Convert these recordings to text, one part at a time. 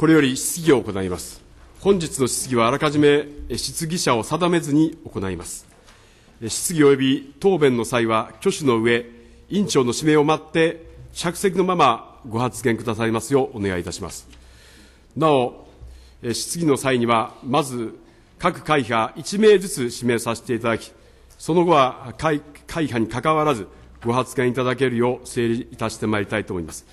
これより質疑を行います本日の質疑はあらかじめ質疑者を定めずに行います質疑及び答弁の際は挙手の上委員長の指名を待って着席のままご発言くださいますようお願いいたしますなお質疑の際にはまず各会派1名ずつ指名させていただきその後は会会派にかかわらずご発言いただけるよう整理いたしてまいりたいと思います。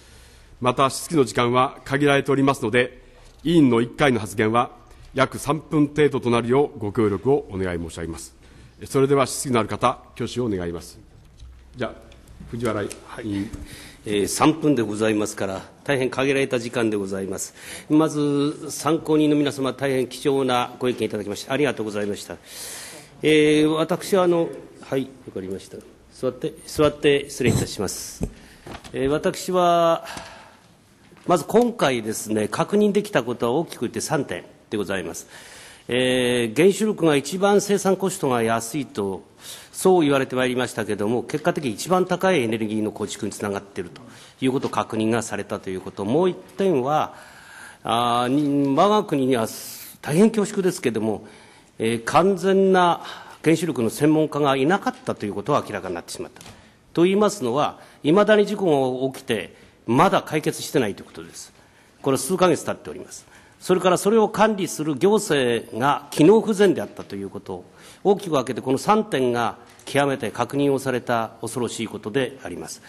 また質疑の時間は限られておりますので、委員の1回の発言は約3分程度となるようご協力をお願い申し上げます。それでは質疑のある方、挙手を願います。じゃ藤原委員、はいえー、3分でございますから、大変限られた時間でございます。まず、参考人の皆様、大変貴重なご意見いただきまして、ありがとうございました。えー、私はあの、はい、わかりました。座って、座って失礼いたします。えー、私は、まず今回ですね、確認できたことは大きく言って3点でございます。えー、原子力が一番生産コストが安いと、そう言われてまいりましたけれども、結果的に一番高いエネルギーの構築につながっているということ、確認がされたということ、もう1点は、あ我が国には大変恐縮ですけれども、えー、完全な原子力の専門家がいなかったということは明らかになってしまった。と言いますのは、いまだに事故が起きて、まだ解決してないということです。これ数ヶ月経っております。それからそれを管理する行政が機能不全であったということ、大きく分けてこの3点が極めて確認をされた恐ろしいことであります。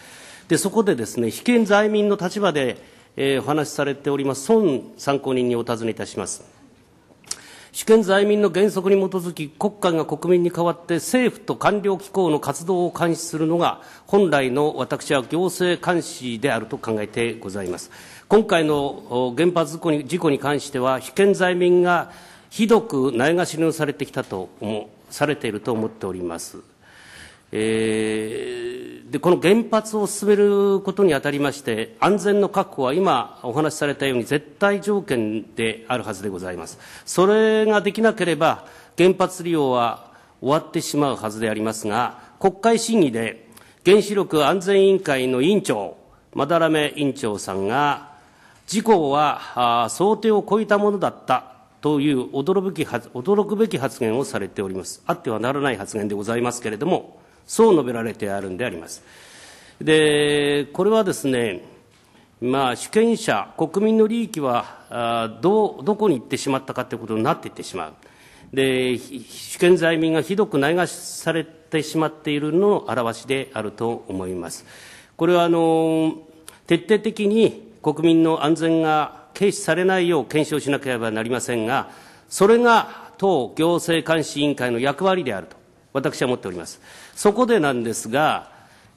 で、そこでですね、被験在民の立場で、えー、お話しされております、孫参考人にお尋ねいたします。主権在民の原則に基づき、国会が国民に代わって政府と官僚機構の活動を監視するのが、本来の私は行政監視であると考えてございます。今回の原発事故に関しては、主権在民がひどくないがしろにされてきたとされていると思っております。えー、でこの原発を進めることにあたりまして安全の確保は今お話しされたように絶対条件であるはずでございますそれができなければ原発利用は終わってしまうはずでありますが国会審議で原子力安全委員会の委員長斑目委員長さんが事故は想定を超えたものだったという驚くべき発言をされておりますあってはならない発言でございますけれどもそう述べられてあるんであります。でこれはですね、まあ、主権者、国民の利益はどどこに行ってしまったかということになっていってしまうで、主権在民がひどくないがしされてしまっているのの表しであると思います。これはあの徹底的に国民の安全が軽視されないよう検証しなければなりませんが、それが党行政監視委員会の役割であると私は思っております。そこでなんですが、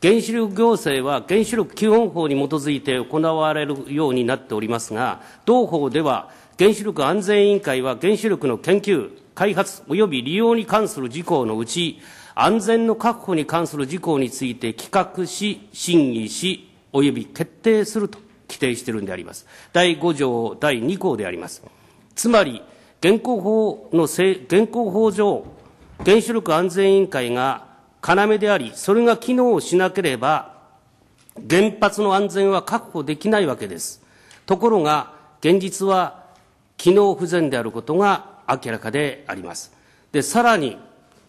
原子力行政は原子力基本法に基づいて行われるようになっておりますが、同法では原子力安全委員会は原子力の研究、開発及び利用に関する事項のうち、安全の確保に関する事項について企画し、審議し、及び決定すると規定しているんであります。第5条第2項であります。つまり、現行法の、現行法上、原子力安全委員会が要であり、それが機能しなければ、原発の安全は確保できないわけです。ところが、現実は機能不全であることが明らかであります。で、さらに、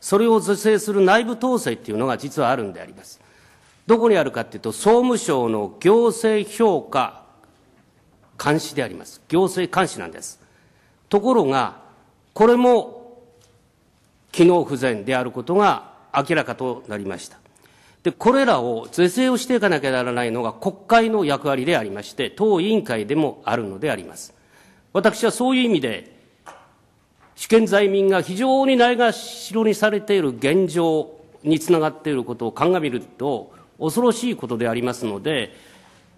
それを是正する内部統制っていうのが実はあるんであります。どこにあるかっていうと、総務省の行政評価監視であります。行政監視なんです。ところが、これも機能不全であることが明らかとなりました。で、これらを是正をしていかなきゃならないのが国会の役割でありまして、党委員会でもあるのであります。私はそういう意味で、主権在民が非常にないがしろにされている現状につながっていることを鑑みると、恐ろしいことでありますので、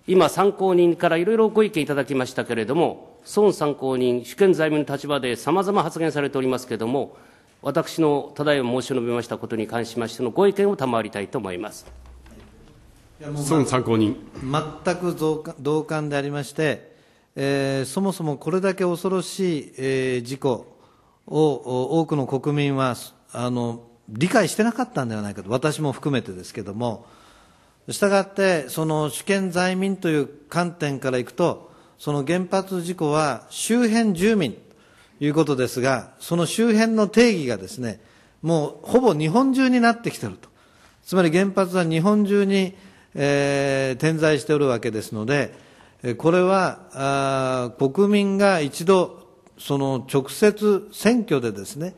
今、参考人からいろいろご意見いただきましたけれども、孫参考人、主権財務の立場でさまざま発言されておりますけれども、私のただいま申し述べましたことに関しましてのご意見を賜りたいと思います。孫参考人全く同感でありまして、えー、そもそもこれだけ恐ろしい、えー、事故を多くの国民はあの理解してなかったんではないかと、私も含めてですけれども、したがって、その主権在民という観点からいくと、その原発事故は周辺住民、いうことですが、その周辺の定義がですね、もうほぼ日本中になってきてると。つまり原発は日本中に、えー、点在しておるわけですので、これは、あ国民が一度、その直接選挙でですね、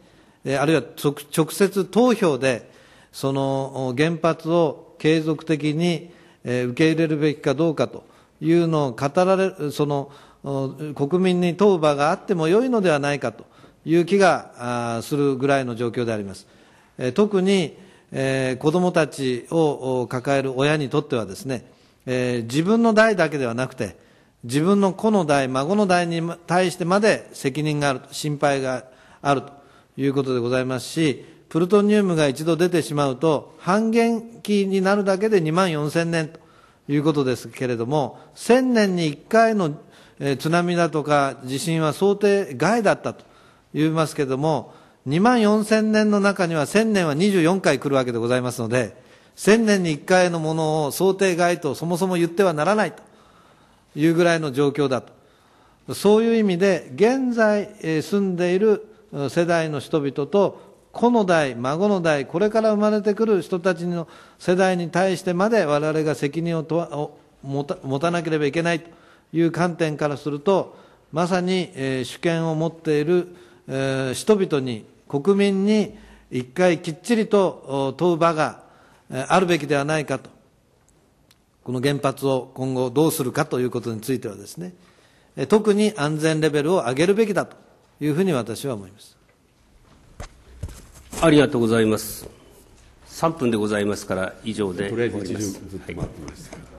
あるいは直接投票で、その原発を継続的に受け入れるべきかどうかというのを語られる、その国民に問う場があっても良いのではないかという気がするぐらいの状況であります。特に、え子どもたちを抱える親にとってはですね、え自分の代だけではなくて自分の子の代孫の代に対してまで責任がある心配があるということでございますしプルトニウムが一度出てしまうと半減期になるだけで2万4000年ということですけれども1000年に1回のえー、津波だとか地震は想定外だったと言いますけれども、2万4000年の中には1000年は24回来るわけでございますので、1000年に1回のものを想定外とそもそも言ってはならないというぐらいの状況だと。そういう意味で、現在住んでいる世代の人々と、子の代、孫の代、これから生まれてくる人たちの世代に対してまで我々が責任を持たなければいけないという観点からすると、まさに、え主権を持っている、え人々に、国民に一回きっちりと問う場が、えあるべきではないかと、この原発を今後どうするかということについてはですね、え特に安全レベルを上げるべきだというふうに私は思います。ありがとうございます。3分でございますから以上で終わります。